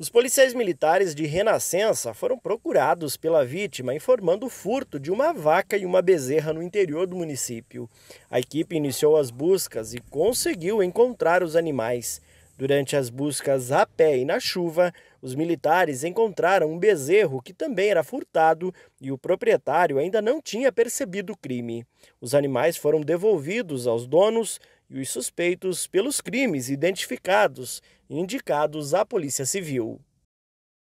Os policiais militares de Renascença foram procurados pela vítima informando o furto de uma vaca e uma bezerra no interior do município. A equipe iniciou as buscas e conseguiu encontrar os animais. Durante as buscas a pé e na chuva, os militares encontraram um bezerro que também era furtado e o proprietário ainda não tinha percebido o crime. Os animais foram devolvidos aos donos e os suspeitos pelos crimes identificados e indicados à Polícia Civil.